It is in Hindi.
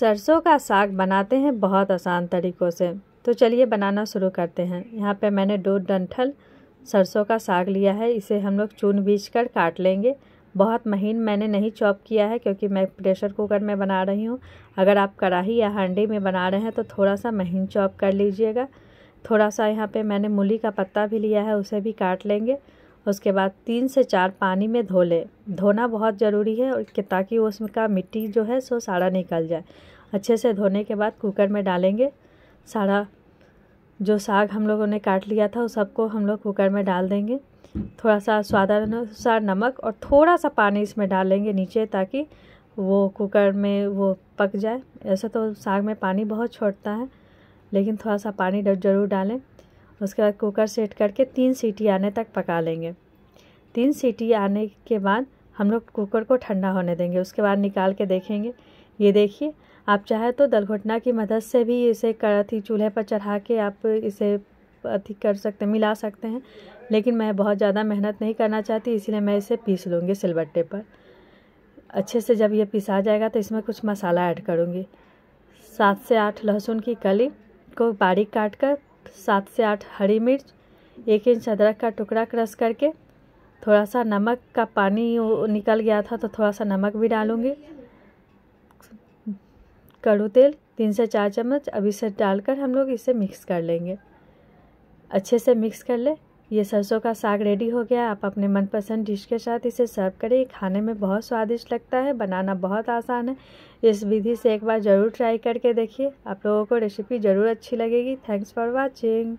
सरसों का साग बनाते हैं बहुत आसान तरीक़ों से तो चलिए बनाना शुरू करते हैं यहाँ पे मैंने दो डंठल सरसों का साग लिया है इसे हम लोग चून बीज कर काट लेंगे बहुत महीन मैंने नहीं चॉप किया है क्योंकि मैं प्रेशर कुकर में बना रही हूँ अगर आप कढ़ाही या हांडी में बना रहे हैं तो थोड़ा सा महीन चॉप कर लीजिएगा थोड़ा सा यहाँ पर मैंने मूली का पत्ता भी लिया है उसे भी काट लेंगे उसके बाद तीन से चार पानी में धो ले धोना बहुत ज़रूरी है और ताकि उसमें का मिट्टी जो है सो सारा निकल जाए अच्छे से धोने के बाद कुकर में डालेंगे सारा जो साग हम लोगों ने काट लिया था उस सबको हम लोग कुकर में डाल देंगे थोड़ा सा स्वादानुसार नमक और थोड़ा सा पानी इसमें डालेंगे नीचे ताकि वो कुकर में वो पक जाए ऐसा तो साग में पानी बहुत छोड़ता है लेकिन थोड़ा सा पानी ज़रूर डालें उसके बाद कुकर सेट करके तीन सीटी आने तक पका लेंगे तीन सीटी आने के बाद हम लोग कुकर को ठंडा होने देंगे उसके बाद निकाल के देखेंगे ये देखिए आप चाहे तो दलघुटना की मदद से भी इसे अथी चूल्हे पर चढ़ा के आप इसे अथी कर सकते मिला सकते हैं लेकिन मैं बहुत ज़्यादा मेहनत नहीं करना चाहती इसलिए मैं इसे पीस लूँगी सिलबट्टे पर अच्छे से जब ये पिसा जाएगा तो इसमें कुछ मसाला ऐड करूँगी सात से आठ लहसुन की कली को बारीक काट कर सात से आठ हरी मिर्च एक इंच अदरक का टुकड़ा क्रश करके थोड़ा सा नमक का पानी निकल गया था तो थोड़ा सा नमक भी डालूँगी कड़ू तेल तीन से चार चम्मच अभी से डालकर हम लोग इसे मिक्स कर लेंगे अच्छे से मिक्स कर ले ये सरसों का साग रेडी हो गया आप अपने मनपसंद डिश के साथ इसे सर्व करें खाने में बहुत स्वादिष्ट लगता है बनाना बहुत आसान है इस विधि से एक बार ज़रूर ट्राई करके देखिए आप लोगों को रेसिपी ज़रूर अच्छी लगेगी थैंक्स फॉर वॉचिंग